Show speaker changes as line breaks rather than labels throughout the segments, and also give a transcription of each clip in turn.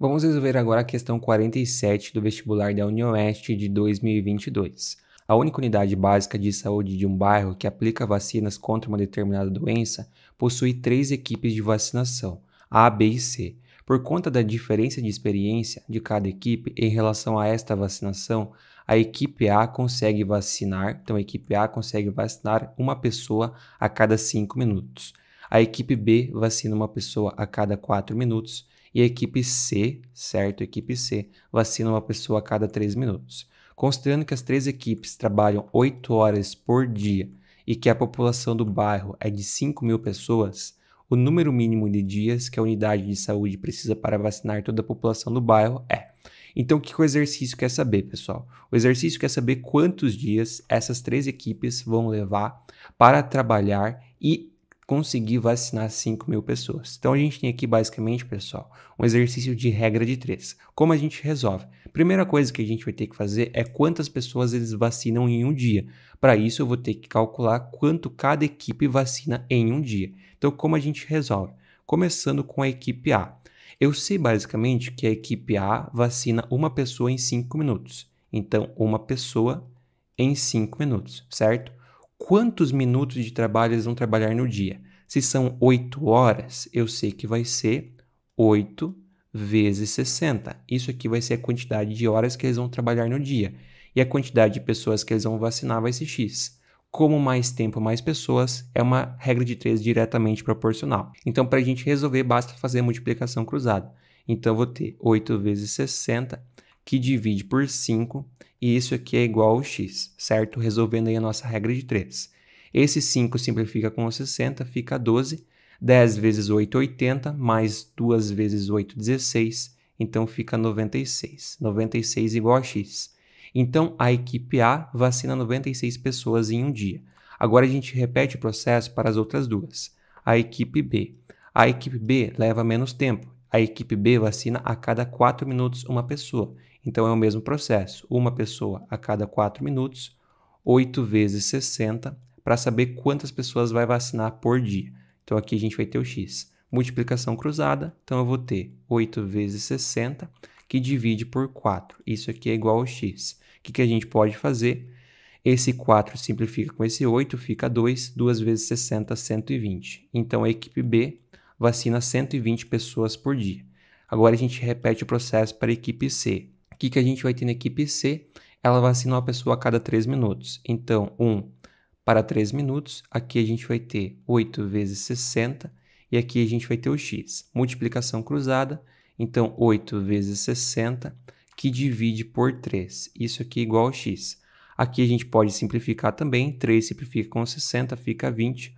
Vamos resolver agora a questão 47 do vestibular da União Oeste de 2022. A única unidade básica de saúde de um bairro que aplica vacinas contra uma determinada doença possui três equipes de vacinação, A, B e C. Por conta da diferença de experiência de cada equipe em relação a esta vacinação, a equipe A consegue vacinar, então a equipe A consegue vacinar uma pessoa a cada 5 minutos. A equipe B vacina uma pessoa a cada 4 minutos e a equipe C, certo? A equipe C vacina uma pessoa a cada 3 minutos. Considerando que as três equipes trabalham 8 horas por dia e que a população do bairro é de 5 mil pessoas, o número mínimo de dias que a unidade de saúde precisa para vacinar toda a população do bairro é. Então, o que o exercício quer saber, pessoal? O exercício quer saber quantos dias essas três equipes vão levar para trabalhar e conseguir vacinar 5 mil pessoas. Então a gente tem aqui basicamente, pessoal, um exercício de regra de três. Como a gente resolve? Primeira coisa que a gente vai ter que fazer é quantas pessoas eles vacinam em um dia. Para isso eu vou ter que calcular quanto cada equipe vacina em um dia. Então como a gente resolve? Começando com a equipe A. Eu sei basicamente que a equipe A vacina uma pessoa em 5 minutos. Então uma pessoa em 5 minutos, certo? quantos minutos de trabalho eles vão trabalhar no dia. Se são 8 horas, eu sei que vai ser 8 vezes 60. Isso aqui vai ser a quantidade de horas que eles vão trabalhar no dia. E a quantidade de pessoas que eles vão vacinar vai ser X. Como mais tempo, mais pessoas, é uma regra de 3 diretamente proporcional. Então, para a gente resolver, basta fazer a multiplicação cruzada. Então, eu vou ter 8 vezes 60 que divide por 5, e isso aqui é igual ao x, certo? Resolvendo aí a nossa regra de 3. Esse 5 simplifica com 60, fica 12. 10 vezes 8, 80, mais 2 vezes 8, 16, então fica 96. 96 igual a x. Então, a equipe A vacina 96 pessoas em um dia. Agora a gente repete o processo para as outras duas. A equipe B. A equipe B leva menos tempo, a equipe B vacina a cada 4 minutos uma pessoa. Então é o mesmo processo, uma pessoa a cada 4 minutos, 8 vezes 60, para saber quantas pessoas vai vacinar por dia. Então aqui a gente vai ter o x. Multiplicação cruzada, então eu vou ter 8 vezes 60, que divide por 4. Isso aqui é igual ao x. O que, que a gente pode fazer? Esse 4 simplifica com esse 8, fica 2. 2 vezes 60, 120. Então, a equipe B vacina 120 pessoas por dia. Agora a gente repete o processo para a equipe C. O que, que a gente vai ter na equipe C? Ela vacina uma pessoa a cada 3 minutos. Então, 1 para 3 minutos, aqui a gente vai ter 8 vezes 60 e aqui a gente vai ter o x. Multiplicação cruzada, então 8 vezes 60 que divide por 3. Isso aqui é igual ao x. Aqui a gente pode simplificar também, 3 simplifica com 60, fica 20.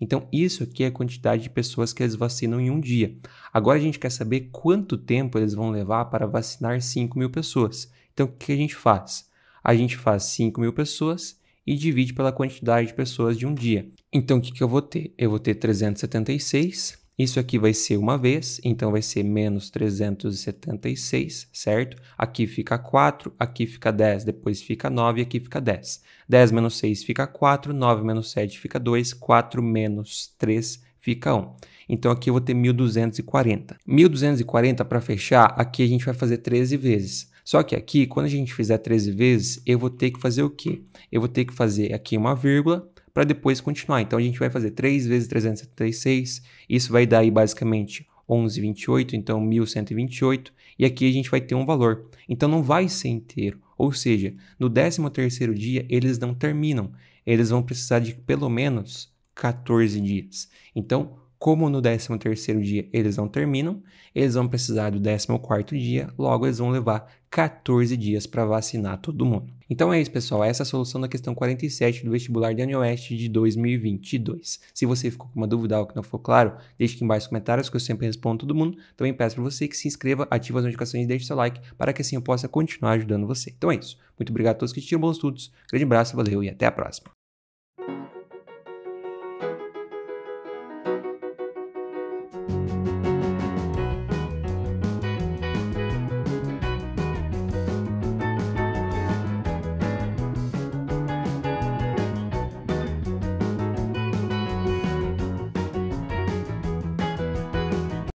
Então, isso aqui é a quantidade de pessoas que eles vacinam em um dia. Agora a gente quer saber quanto tempo eles vão levar para vacinar 5 mil pessoas. Então, o que a gente faz? A gente faz 5 mil pessoas e divide pela quantidade de pessoas de um dia. Então, o que, eu vou ter? Eu vou ter 376 isso aqui vai ser uma vez, então vai ser menos 376, certo? Aqui fica 4, aqui fica 10, depois fica 9 e aqui fica 10. 10 menos 6 fica 4, 9 menos 7 fica 2, 4 menos 3 fica 1. Então, aqui eu vou ter 1.240. 1.240, para fechar, aqui a gente vai fazer 13 vezes. Só que aqui, quando a gente fizer 13 vezes, eu vou ter que fazer o quê? Eu vou ter que fazer aqui uma vírgula, para depois continuar. Então a gente vai fazer 3 vezes 376, isso vai dar aí basicamente 1128, então 1128, e aqui a gente vai ter um valor. Então não vai ser inteiro, ou seja, no 13º dia eles não terminam, eles vão precisar de pelo menos 14 dias. Então como no 13º dia eles não terminam, eles vão precisar do 14º dia, logo eles vão levar 14 dias para vacinar todo mundo. Então é isso, pessoal. Essa é a solução da questão 47 do vestibular de Anio Oeste de 2022. Se você ficou com uma dúvida ou que não ficou claro, deixe aqui embaixo nos comentários que eu sempre respondo todo mundo. Também peço para você que se inscreva, ative as notificações e deixe seu like para que assim eu possa continuar ajudando você. Então é isso. Muito obrigado a todos que tiram bons estudos. Grande abraço, valeu e até a próxima.